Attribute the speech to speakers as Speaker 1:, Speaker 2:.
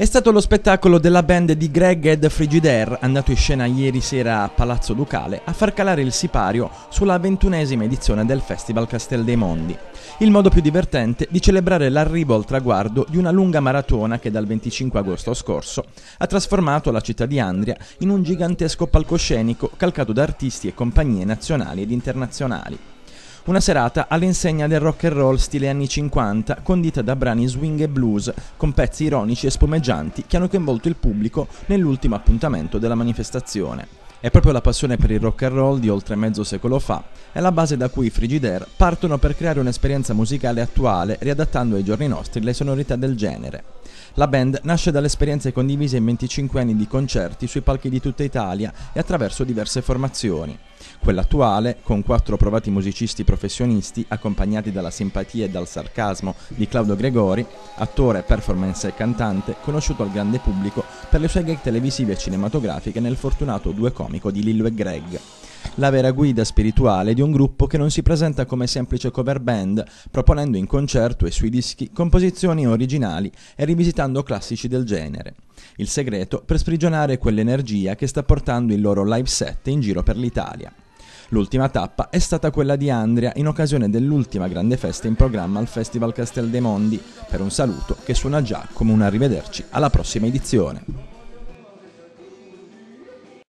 Speaker 1: È stato lo spettacolo della band di Greg Ed Frigidaire, andato in scena ieri sera a Palazzo Ducale, a far calare il sipario sulla ventunesima edizione del Festival Castel dei Mondi. Il modo più divertente di celebrare l'arrivo al traguardo di una lunga maratona che dal 25 agosto scorso ha trasformato la città di Andria in un gigantesco palcoscenico calcato da artisti e compagnie nazionali ed internazionali. Una serata all'insegna del rock and roll stile anni 50, condita da brani swing e blues, con pezzi ironici e spumeggianti che hanno coinvolto il pubblico nell'ultimo appuntamento della manifestazione. È proprio la passione per il rock and roll di oltre mezzo secolo fa, è la base da cui i Frigidaire partono per creare un'esperienza musicale attuale, riadattando ai giorni nostri le sonorità del genere. La band nasce dalle esperienze condivise in 25 anni di concerti sui palchi di tutta Italia e attraverso diverse formazioni quella attuale con quattro provati musicisti professionisti accompagnati dalla simpatia e dal sarcasmo di Claudio Gregori, attore, performance e cantante, conosciuto al grande pubblico per le sue gag televisive e cinematografiche nel fortunato due comico di Lillo e Greg la vera guida spirituale di un gruppo che non si presenta come semplice cover band, proponendo in concerto e sui dischi composizioni originali e rivisitando classici del genere. Il segreto per sprigionare quell'energia che sta portando il loro live set in giro per l'Italia. L'ultima tappa è stata quella di Andrea in occasione dell'ultima grande festa in programma al Festival Castel dei Mondi, per un saluto che suona già come un arrivederci alla prossima edizione.